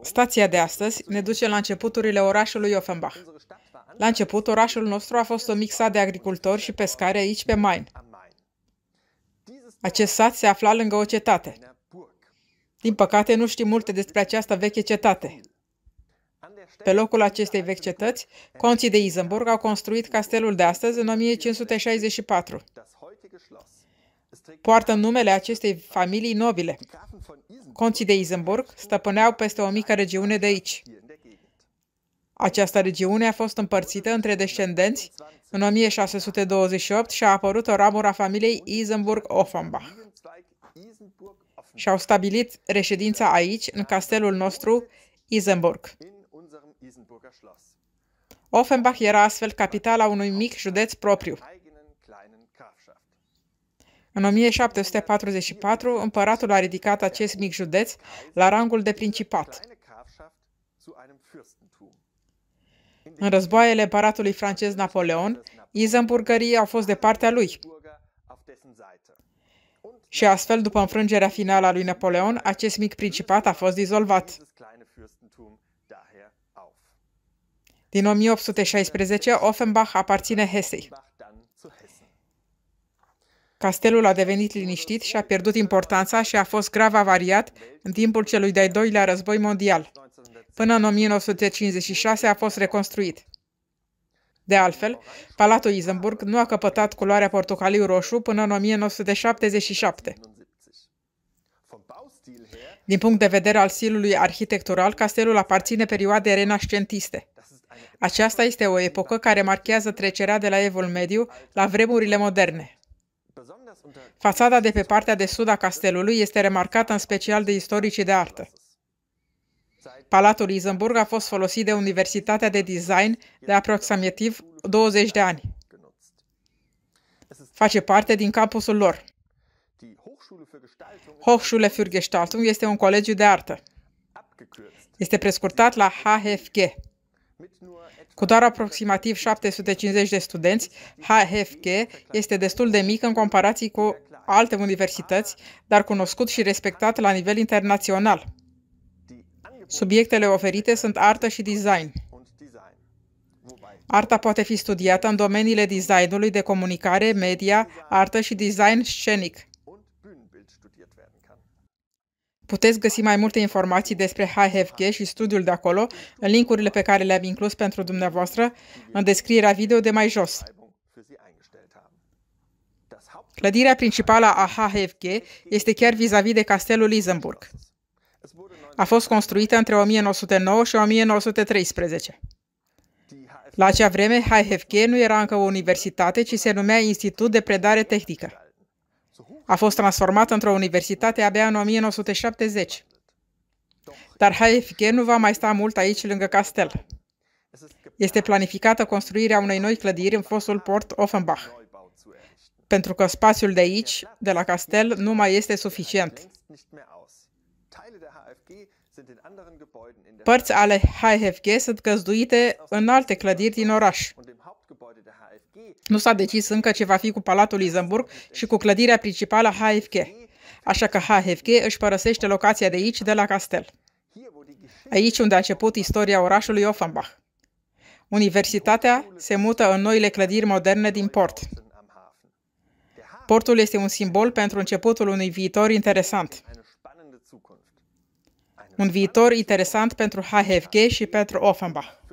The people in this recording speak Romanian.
Stația de astăzi ne duce la începuturile orașului Offenbach. La început, orașul nostru a fost o mixă de agricultori și pescari aici pe Main. Acest sat se afla lângă o cetate. Din păcate, nu știm multe despre această veche cetate. Pe locul acestei vechi cetăți, conții de Isenburg au construit castelul de astăzi în 1564. Poartă numele acestei familii nobile, conții de Isenburg stăpâneau peste o mică regiune de aici. Această regiune a fost împărțită între descendenți în 1628 și a apărut o ramură a familiei Isenburg-Offenbach. Și-au stabilit reședința aici, în castelul nostru, Isenburg. Offenbach era astfel capitala unui mic județ propriu. În 1744, împăratul a ridicat acest mic județ la rangul de principat. În războaiele împăratului francez Napoleon, izămburgării au fost de partea lui. Și astfel, după înfrângerea finală a lui Napoleon, acest mic principat a fost dizolvat. Din 1816, Offenbach aparține Hesei. Castelul a devenit liniștit și a pierdut importanța și a fost grav avariat în timpul celui de-al doilea război mondial. Până în 1956 a fost reconstruit. De altfel, Palatul Isenburg nu a căpătat culoarea portocaliu-roșu până în 1977. Din punct de vedere al stilului arhitectural, castelul aparține perioadei renascentiste. Aceasta este o epocă care marchează trecerea de la Evul Mediu la vremurile moderne. Fațada de pe partea de sud a castelului este remarcată în special de istoricii de artă. Palatul Isenburg a fost folosit de Universitatea de Design de aproximativ 20 de ani. Face parte din campusul lor. Hochschule für Gestaltung este un colegiu de artă. Este prescurtat la HFG. Cu doar aproximativ 750 de studenți, HFG este destul de mic în comparație cu alte universități, dar cunoscut și respectat la nivel internațional. Subiectele oferite sunt artă și design. Arta poate fi studiată în domeniile designului de comunicare, media, artă și design scenic. Puteți găsi mai multe informații despre HFG și studiul de acolo în linkurile pe care le-am inclus pentru dumneavoastră în descrierea video de mai jos. Clădirea principală a HFG este chiar vis-a-vis -vis de castelul Isenburg. A fost construită între 1909 și 1913. La acea vreme, HFG nu era încă o universitate, ci se numea Institut de Predare Tehnică a fost transformat într-o universitate abia în 1970. Dar HFG nu va mai sta mult aici lângă castel. Este planificată construirea unei noi clădiri în fostul port Offenbach, pentru că spațiul de aici, de la castel, nu mai este suficient. Părți ale HFG sunt găzduite în alte clădiri din oraș. Nu s-a decis încă ce va fi cu Palatul Izenburg și cu clădirea principală HFK. așa că HFK își părăsește locația de aici, de la castel. Aici unde a început istoria orașului Offenbach. Universitatea se mută în noile clădiri moderne din port. Portul este un simbol pentru începutul unui viitor interesant. Un viitor interesant pentru HFG și pentru Offenbach.